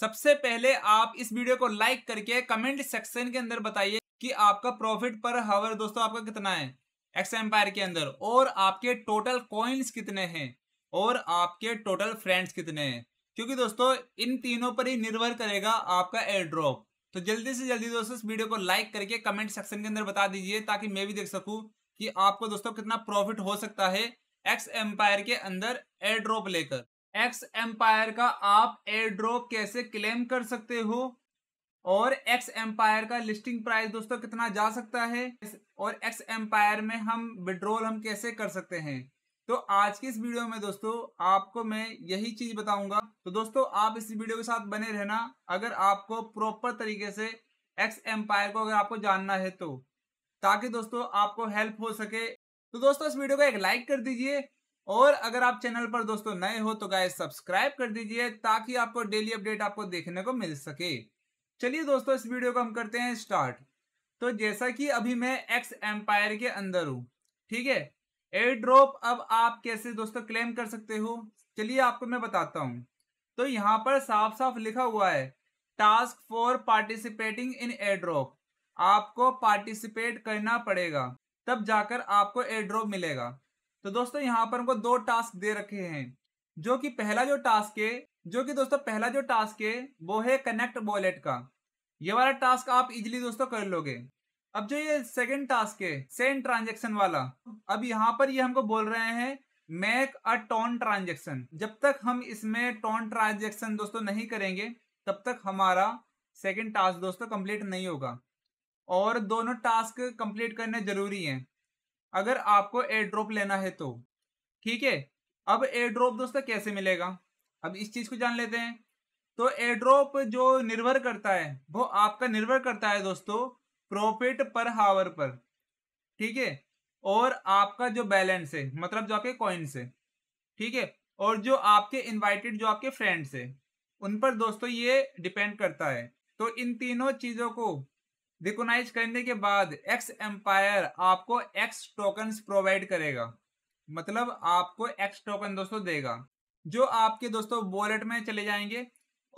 सबसे पहले आप इस वीडियो को लाइक करके कमेंट सेक्शन के अंदर बताइए कि आपका प्रॉफिट पर हवर दोस्तों आपका कितना है एक्स एम्पायर के अंदर और आपके टोटल कॉइन्स कितने हैं और आपके टोटल फ्रेंड्स कितने हैं क्योंकि दोस्तों इन तीनों पर ही निर्भर करेगा आपका एयर ड्रॉप तो जल्दी से जल्दी दोस्तों इस वीडियो को लाइक करके कमेंट सेक्शन के अंदर बता दीजिए ताकि मैं भी देख सकूं कि आपको दोस्तों कितना प्रॉफिट हो सकता है एक्स एम्पायर के अंदर एयर ड्रॉप लेकर एक्स एम्पायर का आप एयर ड्रॉप कैसे क्लेम कर सकते हो और एक्स एम्पायर का लिस्टिंग प्राइस दोस्तों कितना जा सकता है और एक्स एम्पायर में हम विड्रॉल हम कैसे कर सकते हैं तो आज की इस वीडियो में दोस्तों आपको मैं यही चीज बताऊंगा तो दोस्तों आप इस वीडियो के साथ बने रहना अगर आपको प्रॉपर तरीके से एक्स एम्पायर को अगर आपको जानना है तो ताकि दोस्तों आपको हेल्प हो सके तो दोस्तों इस वीडियो को एक लाइक कर दीजिए और अगर आप चैनल पर दोस्तों नए हो तो गाय सब्सक्राइब कर दीजिए ताकि आपको डेली अपडेट आपको देखने को मिल सके चलिए दोस्तों इस वीडियो को हम करते हैं स्टार्ट तो जैसा कि अभी मैं एक्स एम्पायर के अंदर हूँ ठीक है एयर ड्रॉप अब आप कैसे दोस्तों क्लेम कर सकते हो चलिए आपको मैं बताता हूँ तो यहाँ पर साफ साफ लिखा हुआ है task for participating in airdrop आपको पार्टिसिपेट करना पड़ेगा तब जाकर आपको एयर ड्रॉप मिलेगा तो दोस्तों यहाँ पर हमको दो टास्क दे रखे हैं जो कि पहला जो टास्क है जो कि दोस्तों पहला जो टास्क है वो है कनेक्ट वॉलेट का ये वाला टास्क आप इजिली दोस्तों कर लोगे अब जो ये सेकेंड टास्क है सेंड ट्रांजेक्शन वाला अब यहाँ पर ये हमको बोल रहे हैं मेक अ टॉन ट्रांजेक्शन जब तक हम इसमें टॉन ट्रांजेक्शन दोस्तों नहीं करेंगे तब तक हमारा सेकेंड टास्क दोस्तों कंप्लीट नहीं होगा और दोनों टास्क कंप्लीट करने जरूरी हैं अगर आपको एयर ड्रॉप लेना है तो ठीक है अब एयर ड्रॉप दोस्तों कैसे मिलेगा अब इस चीज़ को जान लेते हैं तो एयर ड्रॉप जो निर्भर करता है वो आपका निर्भर करता है दोस्तों प्रॉफिट पर हावर पर ठीक है और आपका जो बैलेंस है मतलब जो आपके कॉइन्स है ठीक है और जो आपके इनवाइटेड जो आपके फ्रेंड्स है उन पर दोस्तों ये डिपेंड करता है तो इन तीनों चीज़ों को रिकोनाइज करने के बाद एक्स एम्पायर आपको एक्स टोकन प्रोवाइड करेगा मतलब आपको एक्स टोकन दोस्तों देगा जो आपके दोस्तों वॉलेट में चले जाएंगे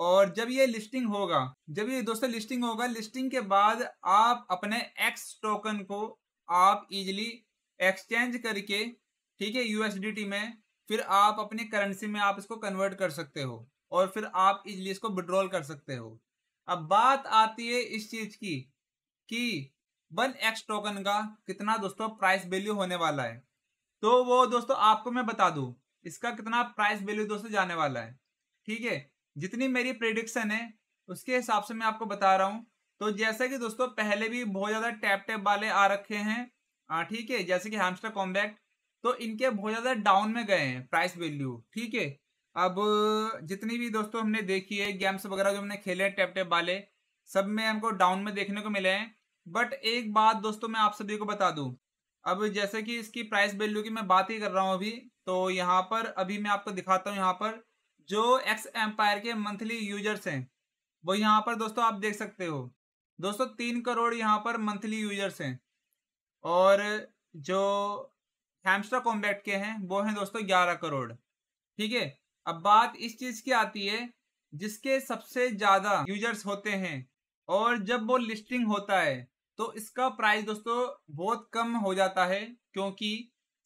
और जब ये लिस्टिंग होगा जब ये दोस्तों लिस्टिंग होगा लिस्टिंग के बाद आप अपने एक्स टोकन को आप इजीली एक्सचेंज करके ठीक है यूएसडीटी में फिर आप अपनी करेंसी में आप इसको कन्वर्ट कर सकते हो और फिर आप इजीली इसको विड्रॉल कर सकते हो अब बात आती है इस चीज़ की कि वन एक्स टोकन का कितना दोस्तों प्राइस वैल्यू होने वाला है तो वो दोस्तों आपको मैं बता दूं इसका कितना प्राइस वैल्यू दोस्तों जाने वाला है ठीक है जितनी मेरी प्रिडिक्शन है उसके हिसाब से मैं आपको बता रहा हूँ तो जैसे कि दोस्तों पहले भी बहुत ज़्यादा टैप टैप वाले आ रखे हैं ठीक है जैसे कि हैमस्टर कॉम्बैक्ट तो इनके बहुत ज़्यादा डाउन में गए हैं प्राइस वैल्यू ठीक है अब जितनी भी दोस्तों हमने देखी है गेम्स वगैरह जो हमने खेले हैं टैप टैप वाले सब में हमको डाउन में देखने को मिले हैं बट एक बात दोस्तों मैं आप सभी को बता दूं अब जैसे कि इसकी प्राइस वैल्यू की मैं बात ही कर रहा हूं अभी तो यहाँ पर अभी मैं आपको दिखाता हूँ यहाँ पर जो एक्स एम्पायर के मंथली यूजर्स हैं वो यहाँ पर दोस्तों आप देख सकते हो दोस्तों तीन करोड़ यहाँ पर मंथली यूजर्स हैं और जो हैमस्टर कॉम्बैक्ट के हैं वो हैं दोस्तों ग्यारह करोड़ ठीक है अब बात इस चीज़ की आती है जिसके सबसे ज़्यादा यूजर्स होते हैं और जब वो लिस्टिंग होता है तो इसका प्राइस दोस्तों बहुत कम हो जाता है क्योंकि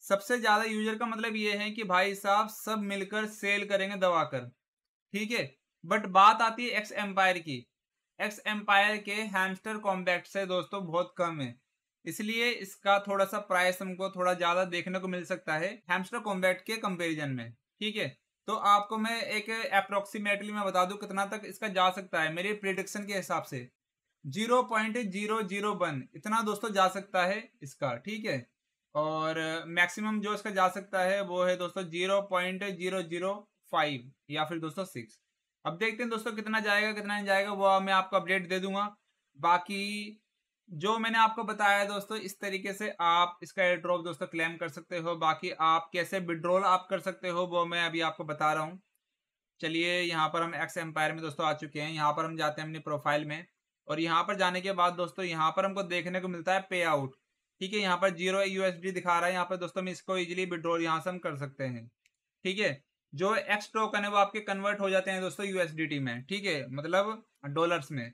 सबसे ज़्यादा यूजर का मतलब ये है कि भाई साहब सब मिलकर सेल करेंगे दवा कर ठीक है बट बात आती है एक्स एम्पायर की एक्स एम्पायर के हैमस्टर कॉम्पैक्ट से दोस्तों बहुत कम है इसलिए इसका थोड़ा सा प्राइस हमको थोड़ा ज़्यादा देखने को मिल सकता है हैमस्टर कॉम्पैक्ट के कंपेरिजन में ठीक है तो आपको मैं एक अप्रोक्सीमेटली मैं बता दूं कितना तक इसका जा सकता है मेरे प्रिडिक्शन के हिसाब से zero point zero zero one इतना दोस्तों जा सकता है इसका ठीक है और मैक्सिमम जो इसका जा सकता है वो है दोस्तों zero point zero zero five या फिर दोस्तों सिक्स अब देखते हैं दोस्तों कितना जाएगा कितना नहीं जाएगा वो मैं आपको अपडेट दे दूंगा बाकी जो मैंने आपको बताया दोस्तों इस तरीके से आप इसका एयर ड्रॉप दोस्तों क्लेम कर सकते हो बाकी आप कैसे विड्रॉल आप कर सकते हो वो मैं अभी आपको बता रहा हूँ चलिए यहाँ पर हम एक्स एम्पायर में दोस्तों आ चुके हैं यहाँ पर हम जाते हैं अपनी प्रोफाइल में और यहाँ पर जाने के बाद दोस्तों यहाँ पर हमको देखने को मिलता है पे आउट ठीक है यहाँ पर जीरो यूएसडी दिखा रहा है यहाँ पर दोस्तों हम इसको इजिली विड्रॉल यहाँ से हम कर सकते हैं ठीक है जो एक्स टोकन है वो आपके कन्वर्ट हो जाते हैं दोस्तों यूएसडीटी में ठीक है मतलब डॉलर्स में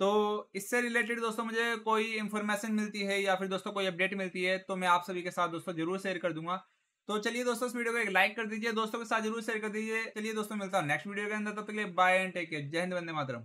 तो इससे रिलेटेड दोस्तों मुझे कोई इन्फॉर्मेशन मिलती है या फिर दोस्तों कोई अपडेट मिलती है तो मैं आप सभी के साथ दोस्तों जरूर शेयर कर दूंगा तो चलिए दोस्तों इस वीडियो को एक लाइक कर दीजिए दोस्तों के साथ जरूर शेयर कर दीजिए चलिए दोस्तों मिलता हूँ नेक्स्ट वीडियो के अंदर तब तक लिए बाय एंड टेक केयर जय हिंद वंदे मातरम